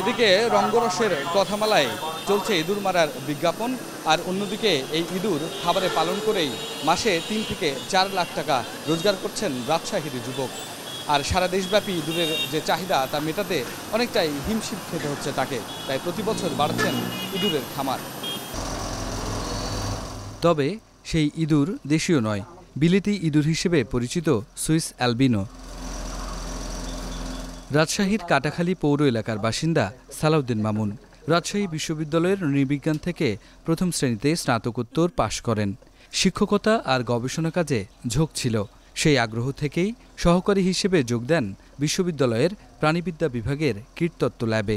এদিকে রঙ্গরসের কথামালায় চলছে ইঁদুর মারার বিজ্ঞাপন আর অন্যদিকে এই ইঁদুর খাবারে পালন করেই মাসে তিন থেকে চার লাখ টাকা রোজগার করছেন রাজশাহীর যুবক আর সারা দেশব্যাপী ইঁদুরের যে চাহিদা তা মেটাতে অনেকটাই হিমশিম খেতে হচ্ছে তাকে তাই প্রতি বছর বাড়ছেন ইঁদুরের খামার তবে সেই ইঁদুর দেশীয় নয় বিলিতি ইঁদুর হিসেবে পরিচিত সুইস অ্যালবিনো রাজশাহীর কাটাখালী পৌর এলাকার বাসিন্দা সালাউদ্দিন মামুন রাজশাহী বিশ্ববিদ্যালয়ের নৃবিজ্ঞান থেকে প্রথম শ্রেণীতে স্নাতকোত্তর পাশ করেন শিক্ষকতা আর গবেষণা কাজে ঝোঁক ছিল সেই আগ্রহ থেকেই সহকারী হিসেবে যোগ দেন বিশ্ববিদ্যালয়ের প্রাণীবিদ্যা বিভাগের কীটতত্ত্ব ল্যাবে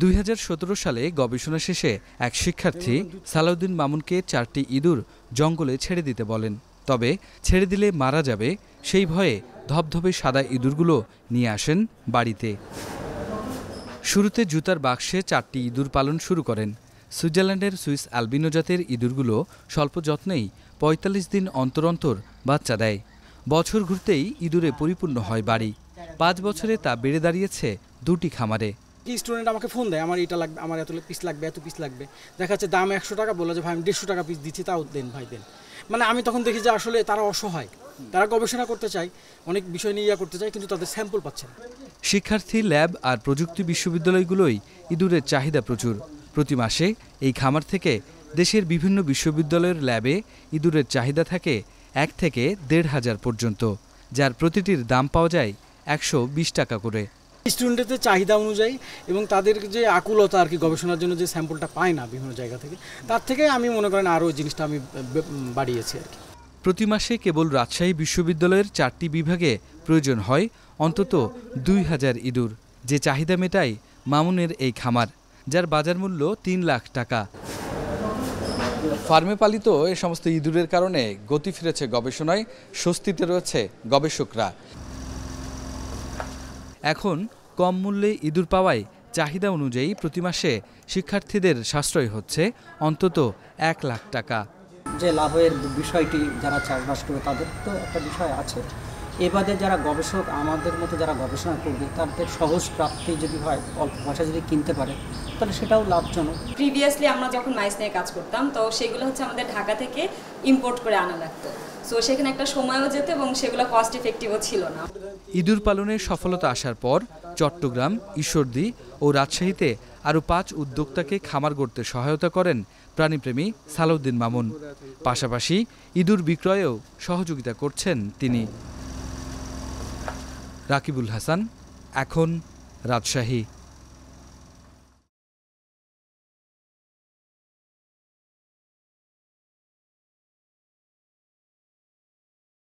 2017 সালে গবেষণা শেষে এক শিক্ষার্থী সালাউদ্দিন মামুনকে চারটি ইঁদুর জঙ্গলে ছেড়ে দিতে বলেন তবে ছেড়ে দিলে মারা যাবে সেই ভয়ে ধবধবে সাদা ইঁদুরগুলো নিয়ে আসেন বাড়িতে শুরুতে জুতার বাক্সে চারটি ইঁদুর পালন শুরু করেন সুইজারল্যান্ডের সুইস আলবিনো জাতের ইঁদুরগুলো স্বল্প যত্নেই পঁয়তাল্লিশ দিন অন্তর অন্তর বাচ্চা দেয় বছর ঘুরতেই ইঁদুরে পরিপূর্ণ হয় বাড়ি পাঁচ বছরে তা বেড়ে দাঁড়িয়েছে দুটি খামারে কি স্টুডেন্ট আমাকে ফোন দেয় আমার এটা লাগবে আমার এত পিস লাগবে এত পিস লাগবে দেখা যাচ্ছে দাম একশো টাকা বললো যে ভাই আমি দেড়শো টাকা পিস দিচ্ছি তাও দেন ভাই দেন মানে আমি তখন দেখি যে আসলে তারা অসহায় তারা গবেষণা করতে চায় অনেক বিষয় নিয়ে ইয়া করতে চায় কিন্তু তাদের স্যাম্পল পাচ্ছে না শিক্ষার্থী ল্যাব আর প্রযুক্তি বিশ্ববিদ্যালয়গুলোই ইঁদুরের চাহিদা প্রচুর প্রতি মাসে এই খামার থেকে দেশের বিভিন্ন বিশ্ববিদ্যালয়ের ল্যাবে ইঁদুরের চাহিদা থাকে এক থেকে দেড় হাজার পর্যন্ত যার প্রতিটির দাম পাওয়া যায় একশো টাকা করে স্টুডেন্টদের চাহিদা অনুযায়ী এবং তাদের যে আকুলতা আর কি গবেষণার জন্য যে স্যাম্পলটা পায় না বিভিন্ন জায়গা থেকে তার থেকে আমি মনে করেন আরও জিনিসটা আমি বাড়িয়েছি আর কি প্রতি মাসে কেবল রাজশাহী বিশ্ববিদ্যালয়ের চারটি বিভাগে প্রয়োজন হয় অন্তত দুই হাজার ইঁদুর যে চাহিদা মেটায় মামুনের এই খামার যার বাজার মূল্য তিন লাখ টাকা ফার্মে পালিত এ সমস্ত ইঁদুরের কারণে গতি ফিরেছে গবেষণায় স্বস্তিতে রয়েছে গবেষকরা এখন কম মূল্যে ইঁদুর পাওয়ায় চাহিদা অনুযায়ী প্রতি মাসে শিক্ষার্থীদের সাশ্রয় হচ্ছে অন্তত এক লাখ টাকা যে লাভের বিষয়টি যারা চাষবাস করবে তাদের তো একটা বিষয় আছে এবারে যারা গবেষক আমাদের মতো যারা গবেষণা করবে তাদের সহজ প্রাপ্তি যদি হয় অল্প পয়সা যদি কিনতে পারে তাহলে সেটাও লাভজনক প্রিভিয়াসলি আমরা যখন মাইস নিয়ে কাজ করতাম তো সেগুলো হচ্ছে আমাদের ঢাকা থেকে ইম্পোর্ট করে আনা লাগতো সো সেখানে একটা সময়ও যেত এবং সেগুলো কস্ট এফেক্টিভও ছিল না ইঁদুর পালনের সফলতা আসার পর চট্টগ্রাম ঈশ্বরদী ও রাজশাহীতে আরও পাঁচ উদ্যোক্তাকে খামার গড়তে সহায়তা করেন প্রাণীপ্রেমী সালাউদ্দিন মামুন পাশাপাশি ইঁদুর বিক্রয়েও সহযোগিতা করছেন তিনি রাকিবুল হাসান এখন রাজশাহী